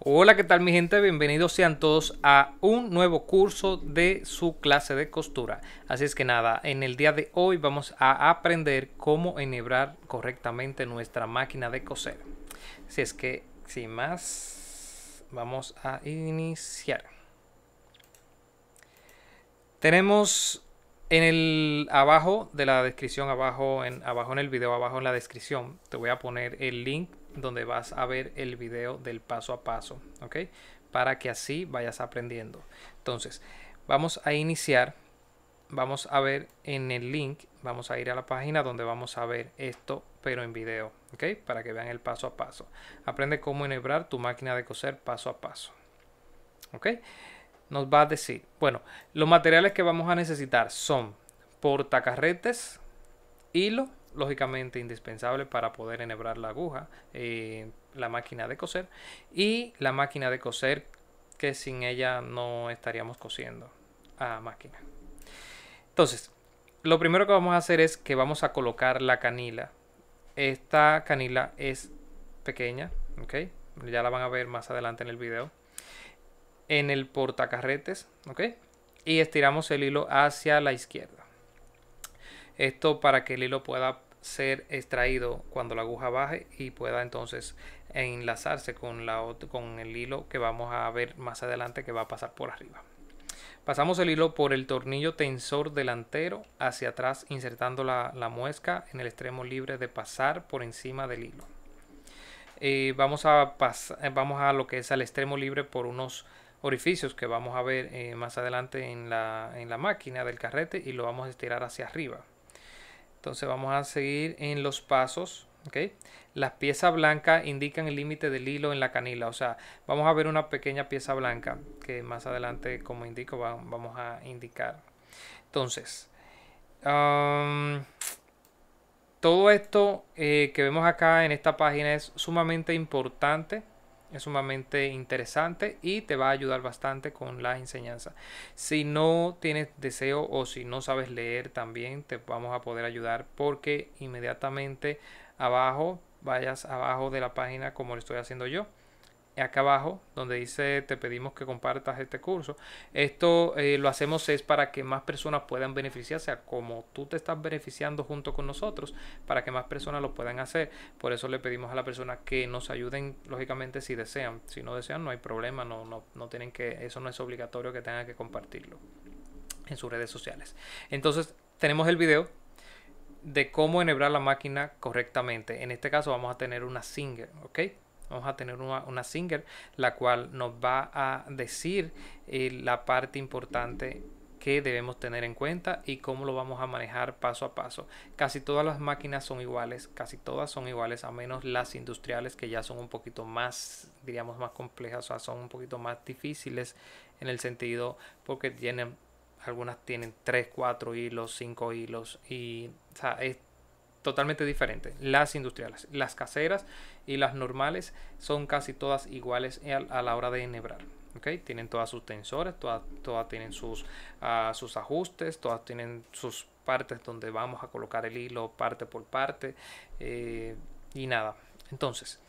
Hola, ¿qué tal mi gente? Bienvenidos sean todos a un nuevo curso de su clase de costura. Así es que nada, en el día de hoy vamos a aprender cómo enhebrar correctamente nuestra máquina de coser. Así es que, sin más, vamos a iniciar. Tenemos en el abajo de la descripción, abajo en, abajo en el video, abajo en la descripción, te voy a poner el link donde vas a ver el video del paso a paso, ¿ok? Para que así vayas aprendiendo. Entonces, vamos a iniciar, vamos a ver en el link, vamos a ir a la página donde vamos a ver esto, pero en video, ¿ok? Para que vean el paso a paso. Aprende cómo enhebrar tu máquina de coser paso a paso, ¿ok? Nos va a decir, bueno, los materiales que vamos a necesitar son portacarretes, hilo, lógicamente indispensable para poder enhebrar la aguja, eh, la máquina de coser y la máquina de coser que sin ella no estaríamos cosiendo a máquina. Entonces, lo primero que vamos a hacer es que vamos a colocar la canila. Esta canila es pequeña, ¿ok? Ya la van a ver más adelante en el video. En el portacarretes, ¿ok? Y estiramos el hilo hacia la izquierda. Esto para que el hilo pueda ser extraído cuando la aguja baje y pueda entonces enlazarse con, la, con el hilo que vamos a ver más adelante que va a pasar por arriba. Pasamos el hilo por el tornillo tensor delantero hacia atrás insertando la, muesca en el extremo libre de pasar por encima del hilo. Eh, vamos, a eh, vamos a lo que es al extremo libre por unos orificios que vamos a ver eh, más adelante en la, en la máquina del carrete y lo vamos a estirar hacia arriba. Entonces vamos a seguir en los pasos. Las piezas blancas indican el límite del hilo en la canila. O sea, vamos a ver una pequeña pieza blanca que más adelante, como indico, vamos a indicar. Entonces, todo esto eh, que vemos acá en esta página es sumamente importante es sumamente interesante y te va a ayudar bastante con la enseñanza. Si no tienes deseo o si no sabes leer también te vamos a poder ayudar porque inmediatamente abajo, vayas abajo de la página como lo estoy haciendo yo, acá abajo donde dice te pedimos que compartas este curso. Esto eh, lo hacemos es para que más personas puedan beneficiarse, como tú te estás beneficiando junto con nosotros, para que más personas lo puedan hacer. Por eso le pedimos a la persona que nos ayuden, lógicamente, si desean. Si no desean, no hay problema, no, no, no tienen que, eso no es obligatorio que tengan que compartirlo en sus redes sociales. Entonces, tenemos el video de cómo enhebrar la máquina correctamente. En este caso vamos a tener una single ¿ok? Vamos a tener una, una singer, la cual nos va a decir eh, la parte importante que debemos tener en cuenta y cómo lo vamos a manejar paso a paso. Casi todas las máquinas son iguales, casi todas son iguales, a menos las industriales que ya son un poquito más, diríamos, más complejas, o sea, son un poquito más difíciles en el sentido porque tienen, algunas tienen 3, 4 hilos, 5 hilos y o sea, es totalmente diferente Las industriales, las caseras y las normales son casi todas iguales a, la hora de enhebrar. ¿okay? Tienen todas sus tensores, todas, todas tienen sus, ah, sus ajustes, todas tienen sus partes donde vamos a colocar el hilo parte por parte eh, y nada. Entonces,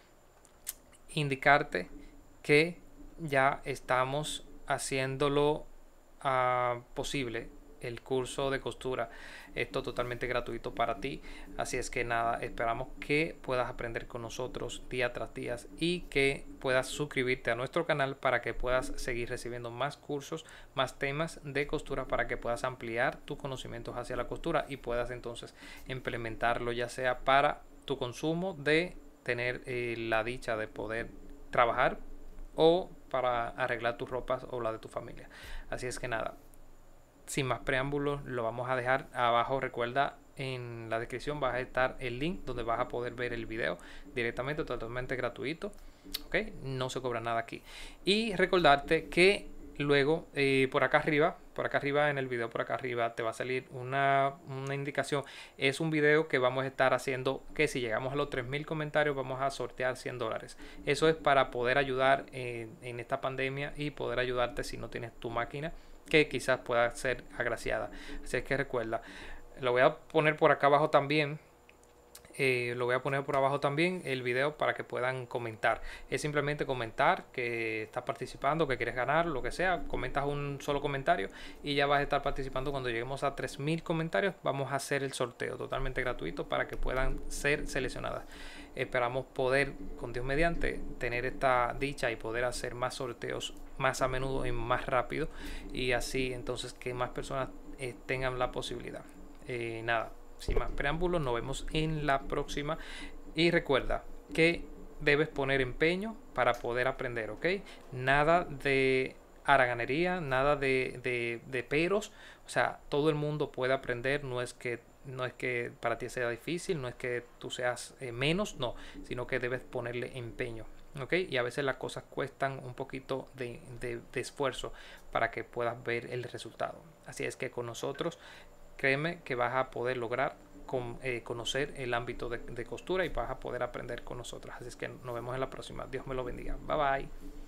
indicarte que ya estamos haciéndolo ah, posible el curso de costura. Esto totalmente gratuito para ti. Así es que nada, esperamos que puedas aprender con nosotros día tras día y que puedas suscribirte a nuestro canal para que puedas seguir recibiendo más cursos, más temas de costura para que puedas ampliar tus conocimientos hacia la costura y puedas entonces implementarlo ya sea para tu consumo de tener eh, la dicha de poder trabajar o para arreglar tus ropas o la de tu familia. Así es que nada, sin más preámbulos, lo vamos a dejar abajo. Recuerda, en la descripción vas a estar el link donde vas a poder ver el video directamente, totalmente gratuito. ¿Ok? No se cobra nada aquí. Y recordarte que luego eh, por acá arriba, por acá arriba en el video, por acá arriba te va a salir una, indicación. Es un video que vamos a estar haciendo que si llegamos a los 3.000 comentarios vamos a sortear 100 dólares. Eso es para poder ayudar en esta pandemia y poder ayudarte si no tienes tu máquina que quizás pueda ser agraciada. Así que recuerda, lo voy a poner por acá abajo también eh, lo voy a poner por abajo también el video para que puedan comentar. Es simplemente comentar que estás participando, que quieres ganar, lo que sea. Comentas un solo comentario y ya vas a estar participando. Cuando lleguemos a 3.000 comentarios vamos a hacer el sorteo totalmente gratuito para que puedan ser seleccionadas. Esperamos poder, con Dios mediante, tener esta dicha y poder hacer más sorteos más a menudo y más rápido y así entonces que más personas eh, tengan la posibilidad. Eh, nada, sin más preámbulos, nos vemos en la próxima. Y recuerda que debes poner empeño para poder aprender, ¿ok? Nada de haraganería, nada de, de, peros. O sea, todo el mundo puede aprender, no es que no es que para ti sea difícil, no es que tú seas eh, menos, no, sino que debes ponerle empeño. ¿ok? Y a veces las cosas cuestan un poquito de, de, esfuerzo para que puedas ver el resultado. Así es que con nosotros créeme que vas a poder lograr con, eh, conocer el ámbito de, de costura y vas a poder aprender con nosotras. Así es que nos vemos en la próxima. Dios me lo bendiga. Bye bye.